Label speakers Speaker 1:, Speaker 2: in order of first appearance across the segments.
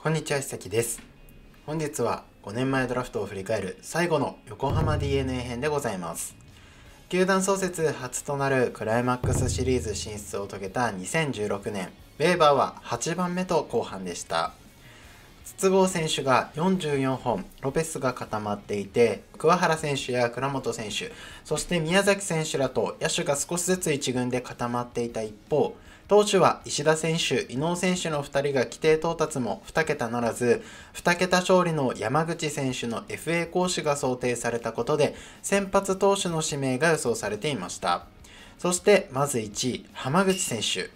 Speaker 1: こんにちは、久崎です。本日は5年前ドラフトを振り返る最後の横浜 DNA 編でございます。球団創設初となるクライマックスシリーズ進出を遂げた2016年、ベーバーは8番目と後半でした。筒香選手が44本、ロペスが固まっていて、桑原選手や倉本選手、そして宮崎選手らと野手が少しずつ1軍で固まっていた一方、投手は石田選手、伊能選手の2人が規定到達も2桁ならず、2桁勝利の山口選手の FA 講師が想定されたことで、先発投手の指名が予想されていました。そして、まず1位、浜口選手。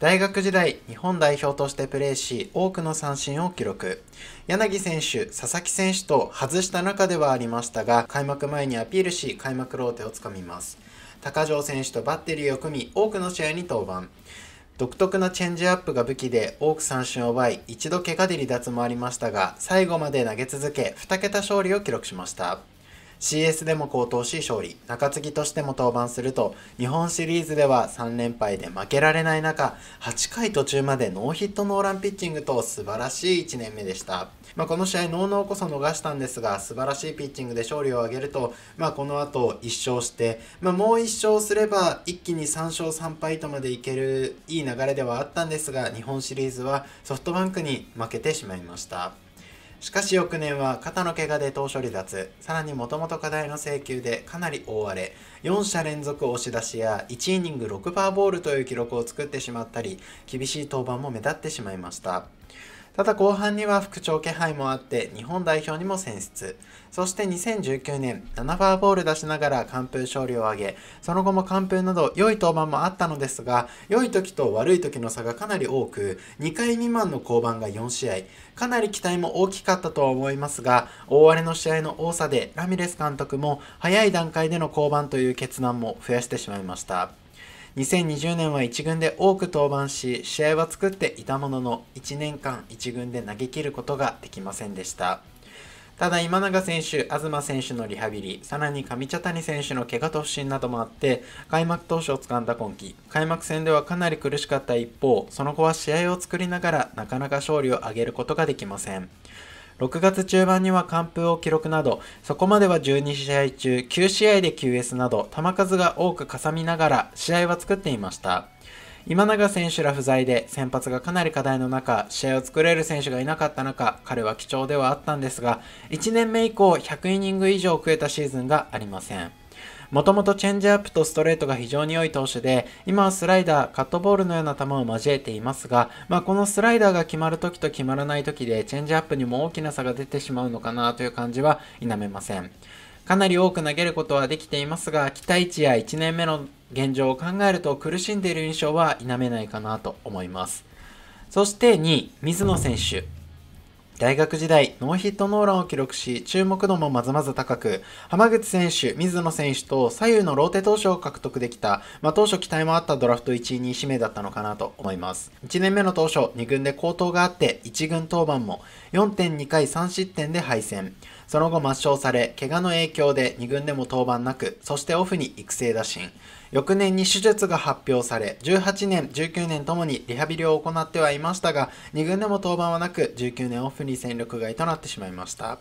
Speaker 1: 大学時代、日本代表としてプレーし、多くの三振を記録。柳選手、佐々木選手と外した中ではありましたが、開幕前にアピールし、開幕ローテをつかみます。高城選手とバッテリーを組み、多くの試合に登板。独特なチェンジアップが武器で多く三振を奪い、一度怪我で離脱もありましたが、最後まで投げ続け、2桁勝利を記録しました。CS でも好投し勝利、中継ぎとしても登板すると、日本シリーズでは3連敗で負けられない中、8回途中までノーヒットノーランピッチングと素晴らしい1年目でした。まあ、この試合、ノーノーこそ逃したんですが、素晴らしいピッチングで勝利を挙げると、まあ、この後1勝して、まあ、もう1勝すれば一気に3勝3敗とまでいけるいい流れではあったんですが、日本シリーズはソフトバンクに負けてしまいました。しかし翌年は肩の怪我で投手離脱、さらにもともと課題の請求でかなり大荒れ、4者連続押し出しや1イニング6フーボールという記録を作ってしまったり、厳しい登板も目立ってしまいました。ただ後半には副長気配もあって日本代表にも選出。そして2019年、7ファーボール出しながら完封勝利を挙げ、その後も完封など良い登板もあったのですが、良い時と悪い時の差がかなり多く、2回未満の降板が4試合、かなり期待も大きかったとは思いますが、大荒れの試合の多さでラミレス監督も早い段階での降板という決断も増やしてしまいました。2020年は1軍で多く登板し試合は作っていたものの1年間1軍で投げきることができませんでしたただ今永選手、東選手のリハビリ、さらに上茶谷選手の怪我と不振などもあって、開幕投手をつかんだ今季、開幕戦ではかなり苦しかった一方、その後は試合を作りながらなかなか勝利を挙げることができません。6月中盤には完封を記録など、そこまでは12試合中9試合で QS など球数が多くかさみながら試合は作っていました。今永選手ら不在で先発がかなり課題の中、試合を作れる選手がいなかった中、彼は貴重ではあったんですが、1年目以降100イニング以上増えたシーズンがありません。もともとチェンジアップとストレートが非常に良い投手で、今はスライダー、カットボールのような球を交えていますが、まあ、このスライダーが決まる時と決まらない時で、チェンジアップにも大きな差が出てしまうのかなという感じは否めません。かなり多く投げることはできていますが、期待値や1年目の現状を考えると苦しんでいる印象は否めないかなと思います。そして2位、水野選手。大学時代、ノーヒットノーランを記録し、注目度もまずまず高く、浜口選手、水野選手と左右のローテ投手を獲得できた、まあ、当初期待もあったドラフト1位、2位指名だったのかなと思います。1年目の当初、2軍で好投があって、1軍登板も4.2回3失点で敗戦。その後抹消され、怪我の影響で2軍でも登板なく、そしてオフに育成打診。翌年に手術が発表され、18年、19年ともにリハビリを行ってはいましたが、2軍でも登板はなく、19年オフに戦力外となってしまいました。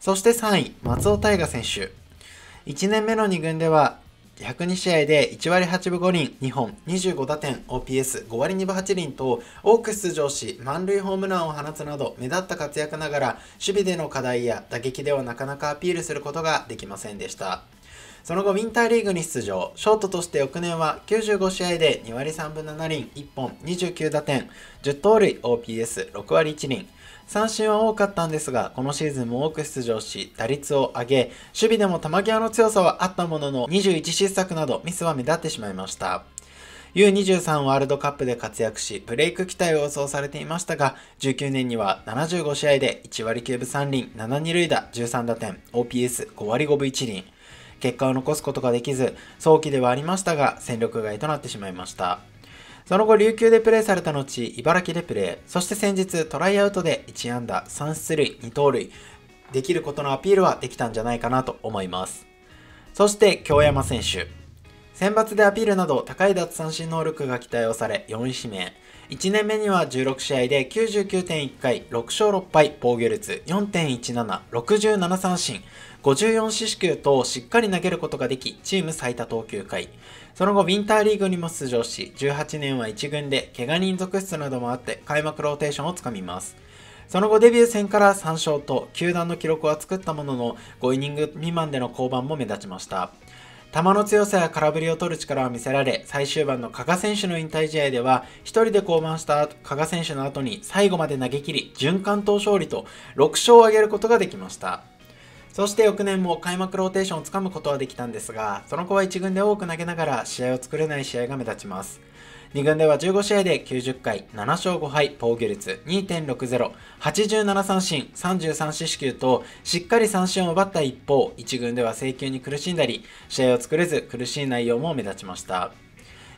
Speaker 1: そして3位、松尾大我選手。1年目の2軍では、102試合で1割8分5厘、2本、25打点、OPS5 割2分8厘と多く出場し、満塁ホームランを放つなど目立った活躍ながら、守備での課題や打撃ではなかなかアピールすることができませんでした。その後ウィンターリーグに出場ショートとして翌年は95試合で2割3分7厘1本29打点10盗塁 OPS6 割1厘三振は多かったんですがこのシーズンも多く出場し打率を上げ守備でも球際の強さはあったものの21失策などミスは目立ってしまいました U23 ワールドカップで活躍し、ブレイク期待を予想されていましたが、19年には75試合で1割9分3厘、7、2塁打、13打点、OPS5 割5分1厘。結果を残すことができず、早期ではありましたが、戦力外となってしまいました。その後、琉球でプレーされた後、茨城でプレー、そして先日、トライアウトで1安打、3出塁、2盗塁、できることのアピールはできたんじゃないかなと思います。そして、京山選手。選抜でアピールなど高い奪三振能力が期待をされ4位指名。1年目には16試合で99.1回、6勝6敗、防御率4.17、67三振、54四死球としっかり投げることができ、チーム最多投球回。その後、ウィンターリーグにも出場し、18年は1軍で、怪我人続出などもあって、開幕ローテーションをつかみます。その後デビュー戦から3勝と球団の記録は作ったものの5イニング未満での降板も目立ちました。球の強さや空振りを取る力を見せられ、最終盤の加賀選手の引退試合では、1人で降板した加賀選手の後に最後まで投げ切り、循環投勝利と6勝を挙げることができました。そして翌年も開幕ローテーションをつかむことはできたんですが、その後は1軍で多く投げながら試合を作れない試合が目立ちます。2軍では15試合で90回、7勝5敗、防御率2.60、87三振、33四死球と、しっかり三振を奪った一方、1軍では制球に苦しんだり、試合を作れず苦しい内容も目立ちました。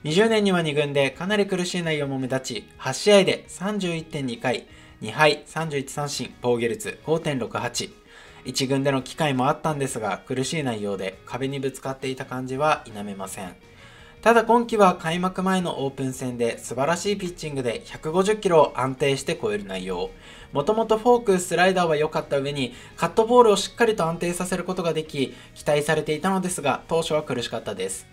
Speaker 1: 20年には2軍でかなり苦しい内容も目立ち、8試合で31.2回、2敗、31三振、防御率5.68、1軍での機会もあったんですが、苦しい内容で壁にぶつかっていた感じは否めません。ただ今季は開幕前のオープン戦で素晴らしいピッチングで150キロを安定して超える内容。もともとフォーク、スライダーは良かった上にカットボールをしっかりと安定させることができ、期待されていたのですが当初は苦しかったです。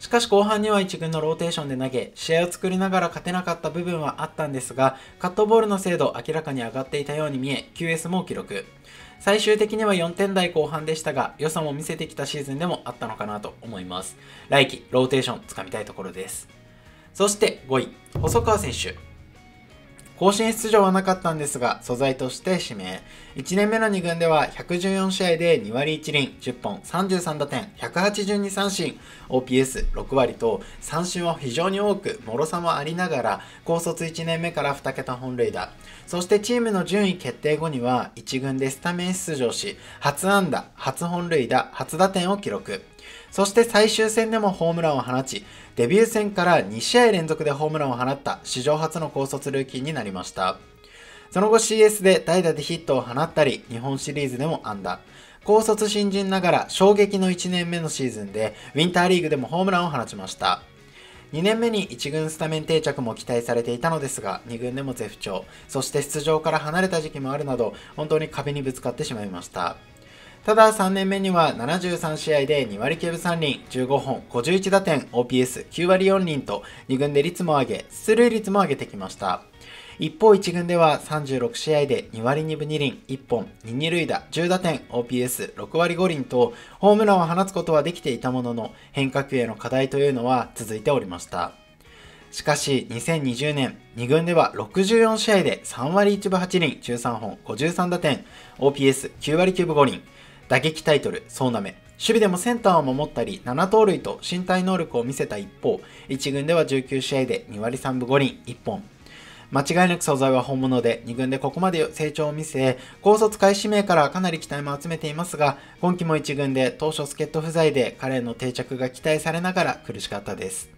Speaker 1: しかし後半には1軍のローテーションで投げ、試合を作りながら勝てなかった部分はあったんですが、カットボールの精度明らかに上がっていたように見え、QS も記録。最終的には4点台後半でしたが、良さも見せてきたシーズンでもあったのかなと思います。来季、ローテーション掴みたいところです。そして5位、細川選手。更新出場はなかったんですが、素材として指名。1年目の2軍では114試合で2割1輪、10本、33打点、182三振、OPS6 割と三振は非常に多く、もろさもありながら、高卒1年目から2桁本塁打。そしてチームの順位決定後には1軍でスタメン出場し、初安打、初本塁打、初打点を記録。そして最終戦でもホームランを放ち、デビュー戦から2試合連続でホームランを放った史上初の高卒ルーキーになりました。その後 CS で代打でヒットを放ったり、日本シリーズでも安打。高卒新人ながら衝撃の1年目のシーズンで、ウィンターリーグでもホームランを放ちました。2年目に1軍スタメン定着も期待されていたのですが2軍でも絶不調そして出場から離れた時期もあるなど本当に壁にぶつかってしまいましたただ3年目には73試合で2割9分3厘、15本、51打点、OPS9 割4厘と2軍で率も上げ、出塁率も上げてきました。一方1軍では36試合で2割2分2厘、1本、2二塁打、10打点、OPS6 割5厘とホームランを放つことはできていたものの変化球への課題というのは続いておりました。しかし2020年2軍では64試合で3割1分8厘13本53打点 OPS9 割9分5厘打撃タイトル、総なめ。守備でもセンターを守ったり、7盗塁と身体能力を見せた一方、1軍では19試合で2割3分5厘1本。間違いなく素材は本物で、2軍でここまで成長を見せ、高卒開始名からかなり期待も集めていますが、今季も1軍で当初助っ人不在で彼の定着が期待されながら苦しかったです。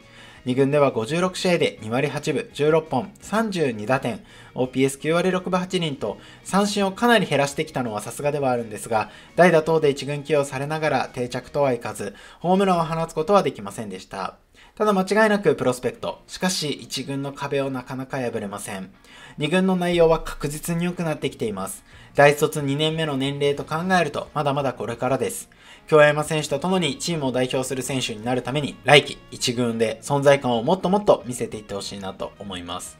Speaker 1: 2軍では56試合で2割8分16本32打点、OPS9 割6分8人と三振をかなり減らしてきたのはさすがではあるんですが、代打等で1軍起用されながら定着とはいかず、ホームランを放つことはできませんでした。ただ間違いなくプロスペクト。しかし1軍の壁をなかなか破れません。2軍の内容は確実に良くなってきています。大卒2年目の年齢と考えるとまだまだこれからです。京山選手と共にチームを代表する選手になるために来季1軍で存在感をもっともっと見せていってほしいなと思います。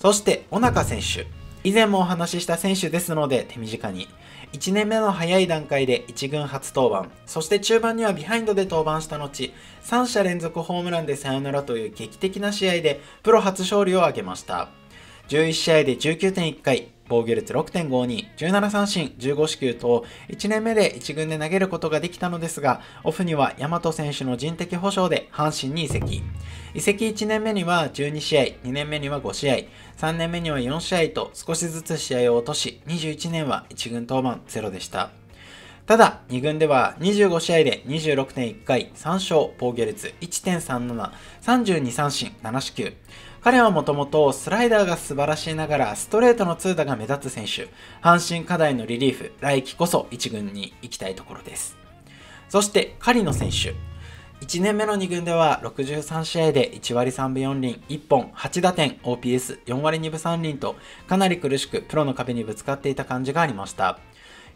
Speaker 1: そして小中選手。以前もお話しした選手ですので手短に。1年目の早い段階で1軍初登板、そして中盤にはビハインドで登板した後、3者連続ホームランでサヨナラという劇的な試合でプロ初勝利を挙げました。11試合で19.1回、防御率6.52、17三振、15四球と、1年目で1軍で投げることができたのですが、オフには大和選手の人的保障で阪神に移籍。移籍1年目には12試合、2年目には5試合、3年目には4試合と少しずつ試合を落とし、21年は1軍登板ゼロでした。ただ、2軍では25試合で26.1回、3勝、防御率1.37、32三振、7四球。彼はもともとスライダーが素晴らしいながらストレートの通打が目立つ選手、阪神課題のリリーフ、来季こそ1軍に行きたいところです。そして狩野選手。1年目の2軍では63試合で1割3分4厘、1本8打点、OPS4 割2分3厘とかなり苦しくプロの壁にぶつかっていた感じがありました。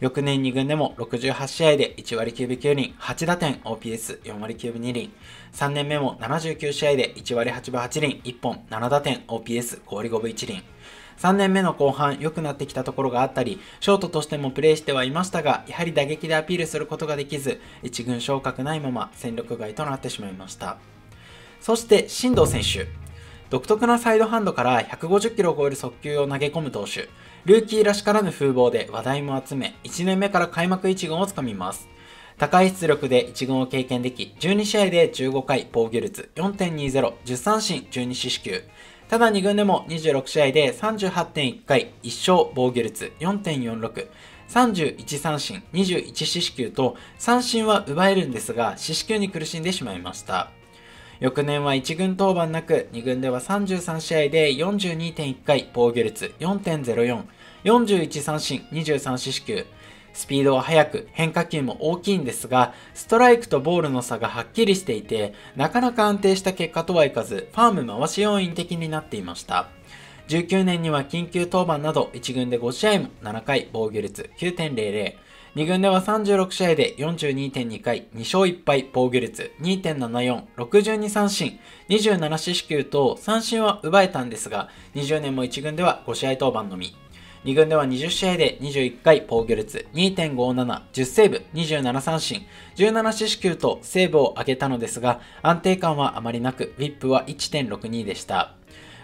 Speaker 1: 翌年2軍でも68試合で1割9分9厘、8打点 OPS4 割9分2厘。3年目も79試合で1割8分8厘、1本7打点 OPS5 割5分1厘。3年目の後半良くなってきたところがあったり、ショートとしてもプレーしてはいましたが、やはり打撃でアピールすることができず、1軍昇格ないまま戦力外となってしまいました。そして、新藤選手。独特なサイドハンドから150キロを超える速球を投げ込む投手。ルーキーらしからぬ風貌で話題も集め、1年目から開幕1軍をつかみます。高い出力で1軍を経験でき、12試合で15回防御率4.20、10三振、12四死球。ただ2軍でも26試合で38.1回、1勝防御率4.46、31三振、21四死球と、三振は奪えるんですが、四死球に苦しんでしまいました。翌年は1軍登板なく、2軍では33試合で42.1回、防御率4.04、41三振、23四死球。スピードは速く、変化球も大きいんですが、ストライクとボールの差がはっきりしていて、なかなか安定した結果とはいかず、ファーム回し要因的になっていました。19年には緊急登板など1軍で5試合も7回防御率9.00 2軍では36試合で42.2回、2勝1敗、防御率2.74、62三振、27四死球と三振は奪えたんですが、20年も1軍では5試合登板のみ。2軍では20試合で21回防御率2.57、10セーブ、27三振、17四死球とセーブを上げたのですが、安定感はあまりなく、ウィップは1.62でした。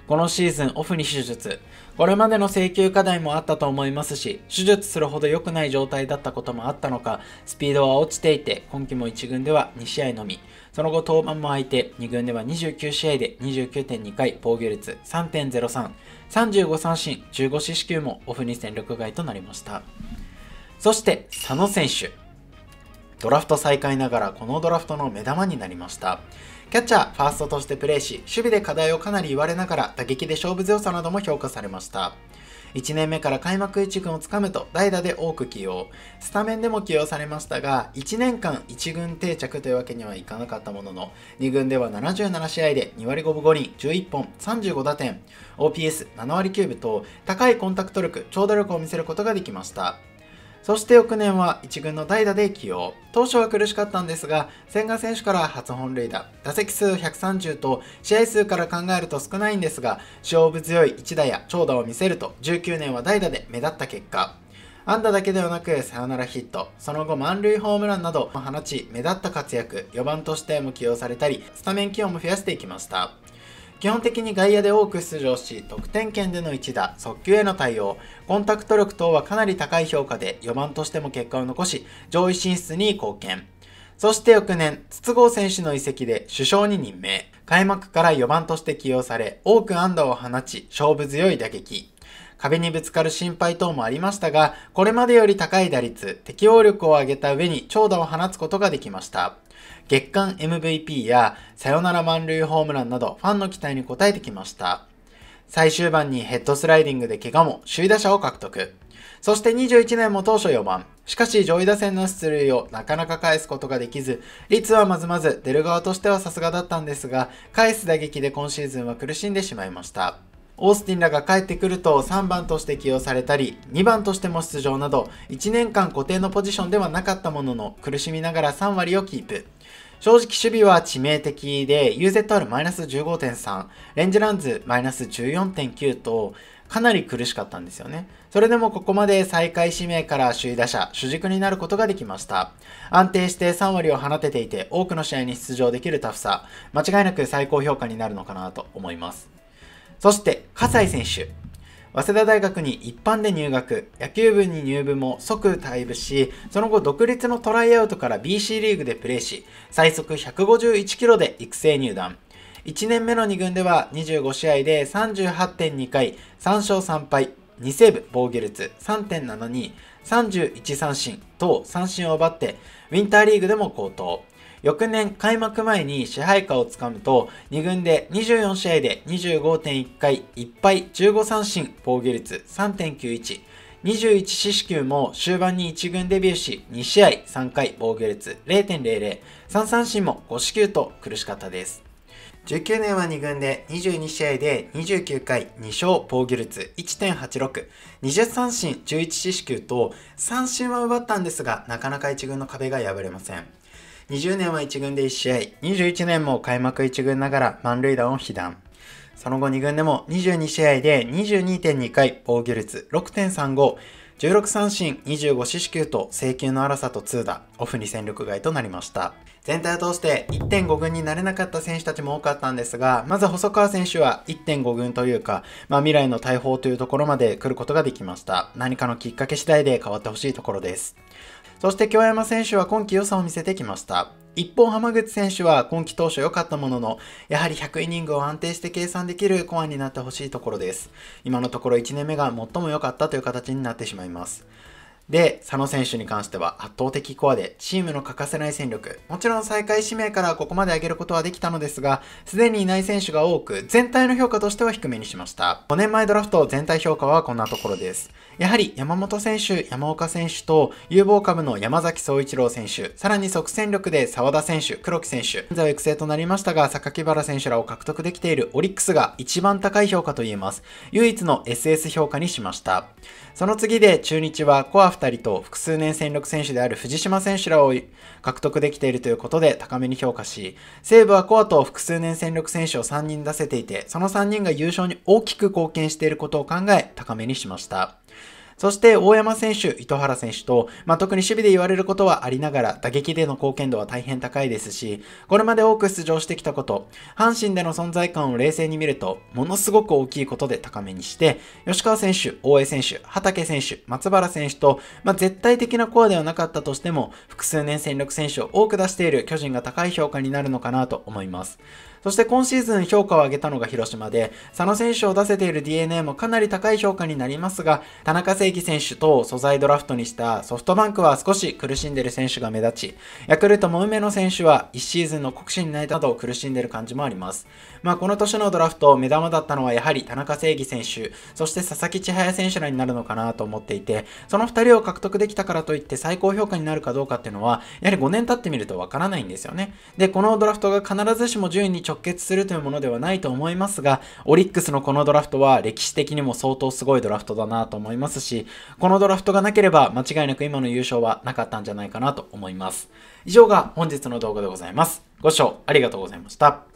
Speaker 1: このシーズンオフに手術。これまでの請求課題もあったと思いますし、手術するほど良くない状態だったこともあったのか、スピードは落ちていて、今季も1軍では2試合のみ、その後登板も空いて、2軍では29試合で29.2回防御率3.03、35三振、15四死球もオフに戦力外となりました。そして佐野選手。ドラフト再開ながらこのドラフトの目玉になりました。キャッチャー、ファーストとしてプレーし、守備で課題をかなり言われながら打撃で勝負強さなども評価されました。1年目から開幕1軍をつかむと代打で多く起用スタメンでも起用されましたが1年間1軍定着というわけにはいかなかったものの2軍では77試合で2割5分5厘11本35打点 OPS7 割9分と高いコンタクト力長打力を見せることができましたそして翌年は1軍の代打で起用。当初は苦しかったんですが、千賀選手から初本塁打、打席数130と試合数から考えると少ないんですが、勝負強い一打や長打を見せると、19年は代打で目立った結果。安打だけではなくサヨナラヒット、その後満塁ホームランなど放ち目立った活躍、4番としても起用されたり、スタメン起用も増やしていきました。基本的に外野で多く出場し、得点圏での一打、速球への対応、コンタクト力等はかなり高い評価で4番としても結果を残し、上位進出に貢献。そして翌年、筒香選手の移籍で首相に任命。開幕から4番として起用され、多く安打を放ち、勝負強い打撃。壁にぶつかる心配等もありましたが、これまでより高い打率、適応力を上げた上に長打を放つことができました。月間 MVP やサヨナラ満塁ホームランなどファンの期待に応えてきました。最終盤にヘッドスライディングで怪我も首位打者を獲得。そして21年も当初4番。しかし上位打線の出塁をなかなか返すことができず、率はまずまず出る側としてはさすがだったんですが、返す打撃で今シーズンは苦しんでしまいました。オースティンらが帰ってくると3番として起用されたり、2番としても出場など、1年間固定のポジションではなかったものの、苦しみながら3割をキープ。正直守備は致命的で UZR-15.3、レンジランズ -14.9 とかなり苦しかったんですよね。それでもここまで最下位指名から首位打者、主軸になることができました。安定して3割を放てていて多くの試合に出場できるタフさ、間違いなく最高評価になるのかなと思います。そして、葛西選手。早稲田大学に一般で入学、野球部に入部も即退部し、その後独立のトライアウトから BC リーグでプレーし、最速151キロで育成入団。1年目の2軍では25試合で38.2回、3勝3敗、2セーブ、防御率3.72、31三振等三振を奪って、ウィンターリーグでも高騰。翌年開幕前に支配下をつかむと、2軍で24試合で25.1回、1敗、15三振、防御率3.91。21四死球も終盤に1軍デビューし、2試合3回防御率0.00、3三振も5四球と苦しかったです。19年は2軍で22試合で29回2勝防御率1.86、20三振11四死球と三振は奪ったんですが、なかなか1軍の壁が破れません。20年は1軍で1試合、21年も開幕1軍ながら満塁弾を被弾。その後2軍でも22試合で22.2回、防御率6.35、16三振、25四死球と制球の荒さと2打、オフに戦力外となりました。全体を通して1.5軍になれなかった選手たちも多かったんですが、まず細川選手は1.5軍というか、まあ、未来の大砲というところまで来ることができました。何かのきっかけ次第で変わってほしいところです。そして京山選手は今季良さを見せてきました。一方、浜口選手は今季当初良かったものの、やはり100イニングを安定して計算できるコアになってほしいところです。今のところ1年目が最も良かったという形になってしまいます。で、佐野選手に関しては圧倒的コアでチームの欠かせない戦力、もちろん最下位指名からここまで上げることはできたのですが、すでにいない選手が多く、全体の評価としては低めにしました。5年前ドラフト全体評価はこんなところです。やはり山本選手、山岡選手と有望株の山崎総一郎選手、さらに即戦力で沢田選手、黒木選手、現在は育成となりましたが、榊原選手らを獲得できているオリックスが一番高い評価と言えます。唯一の SS 評価にしました。その次で中日はコア人と複数年戦力選手である藤島選手らを獲得できているということで高めに評価し、西武はコアと複数年戦力選手を3人出せていて、その3人が優勝に大きく貢献していることを考え、高めにしました。そして大山選手、糸原選手と、まあ、特に守備で言われることはありながら、打撃での貢献度は大変高いですし、これまで多く出場してきたこと、阪神での存在感を冷静に見ると、ものすごく大きいことで高めにして、吉川選手、大江選手、畠選手、松原選手と、まあ、絶対的なコアではなかったとしても、複数年戦力選手を多く出している巨人が高い評価になるのかなと思います。そして今シーズン評価を上げたのが広島で、佐野選手を出せている DNA もかなり高い評価になりますが、田中正義選手等を素材ドラフトにしたソフトバンクは少し苦しんでる選手が目立ち、ヤクルトも梅野選手は1シーズンの国士になりなど苦しんでる感じもあります。まあこの年のドラフト、目玉だったのはやはり田中正義選手、そして佐々木千早選手らになるのかなと思っていて、その2人を獲得できたからといって最高評価になるかどうかっていうのは、やはり5年経ってみるとわからないんですよね。で、このドラフトが必ずしも順位に直結するというものではないと思いますが、オリックスのこのドラフトは歴史的にも相当すごいドラフトだなと思いますし、このドラフトがなければ間違いなく今の優勝はなかったんじゃないかなと思います。以上が本日の動画でございます。ご視聴ありがとうございました。